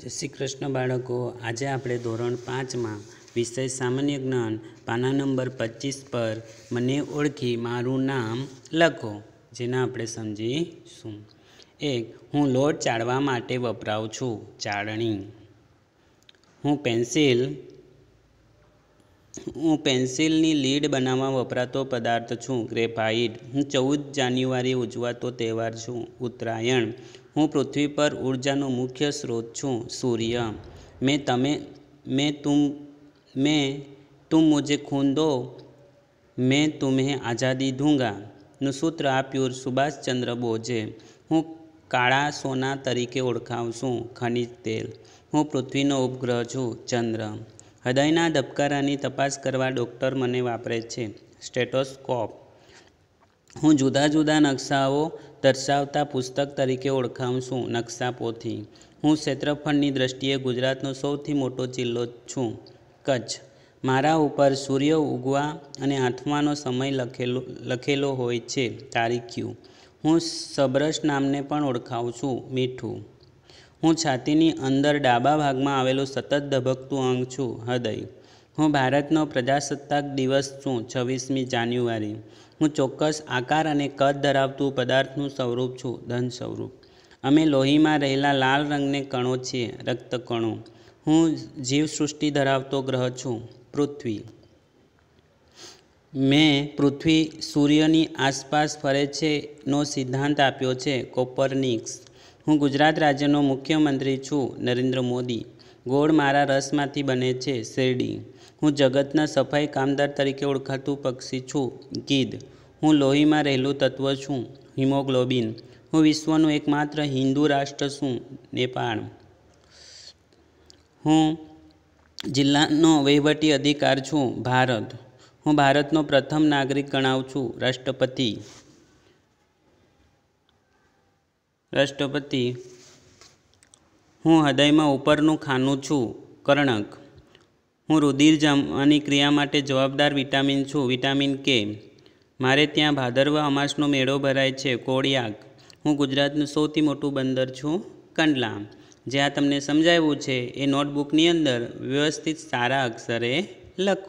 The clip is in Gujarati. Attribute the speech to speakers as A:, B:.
A: જય શ્રી કૃષ્ણ બાળકો આજે આપણે ધોરણ પાંચમાં વિષય સામાન્ય જ્ઞાન પાના નંબર પચીસ પર મને ઓળખી મારું નામ લખો જેને આપણે સમજીશું એક હું લોટ ચાળવા માટે વપરાવું છું ચાળણી હું પેન્સિલ હું પેન્સિલની લીડ બનાવવા વપરાતો પદાર્થ છું ગ્રેફાઇટ હું ચૌદ જાન્યુઆરી ઉજવાતો તહેવાર છું ઉત્તરાયણ હું પૃથ્વી પર ઉર્જાનો મુખ્ય સ્ત્રોત છું સૂર્ય મેં તમે મેં તું મેં તુમ મુજે ખૂન દો મેં તુમે આઝાદી દૂંગાનું સૂત્ર આપ્યું સુભાષચંદ્ર બોઝે હું કાળા સોના તરીકે ઓળખાઉં છું ખનિજ તેલ હું પૃથ્વીનો ઉપગ્રહ છું ચંદ્ર હૃદયના ધબકારાની તપાસ કરવા ડૉક્ટર મને વાપરે છે સ્ટેટોસ્કોપ હું જુદા જુદા નકશાઓ દર્શાવતા પુસ્તક તરીકે ઓળખાઉં છું નકશા પોથી હું ક્ષેત્રફળની દ્રષ્ટિએ ગુજરાતનો સૌથી મોટો જિલ્લો છું કચ્છ મારા ઉપર સૂર્ય ઉગવા અને આઠમાનો સમય લખેલો લખેલો હોય છે તારીખ્યું હું સબરસ નામને પણ ઓળખાવું છું મીઠું હું છાતીની અંદર ડાબા ભાગમાં આવેલો સતત ધબકતું અંગ છું હૃદય હું ભારતનો પ્રજાસત્તાક દિવસ છું છવ્વીસમી જાન્યુઆરી હું ચોક્કસ આકાર અને કદ ધરાવતું પદાર્થનું સ્વરૂપ છું ધન સ્વરૂપ અમે લોહીમાં રહેલા લાલ રંગને કણો છીએ રક્તકણો હું જીવસૃષ્ટિ ધરાવતો ગ્રહ છું પૃથ્વી મેં પૃથ્વી સૂર્યની આસપાસ ફરે છે નો સિદ્ધાંત આપ્યો છે કોપરનિક્સ હું ગુજરાત રાજ્યનો મુખ્યમંત્રી છું નરેન્દ્ર મોદી ગોળ મારા રસમાંથી બને છે શેરડી હું જગતના સફાઈ કામદાર તરીકે ઓળખાતું પક્ષી છું ગીધ હું લોહીમાં રહેલું તત્વ છું હિમોગ્લોબિન હું વિશ્વનું એકમાત્ર હિન્દુ રાષ્ટ્ર છું નેપાળ હું જિલ્લાનો વહીવટી અધિકાર છું ભારત હું ભારતનો પ્રથમ નાગરિક ગણાવું છું રાષ્ટ્રપતિ રાષ્ટ્રપતિ હું હૃદયમાં ઉપરનું ખાનું છું કર્ણક હું રુધિર જમવાની ક્રિયા માટે જવાબદાર વિટામિન છું વિટામિન કે મારે ત્યાં ભાદરવા અમાસનો મેળો ભરાય છે કોળિયાક હું ગુજરાતનું સૌથી મોટું બંદર છું કંડલા જ્યાં તમને સમજાવ્યું છે એ નોટબુકની અંદર વ્યવસ્થિત સારા અક્ષરે લખો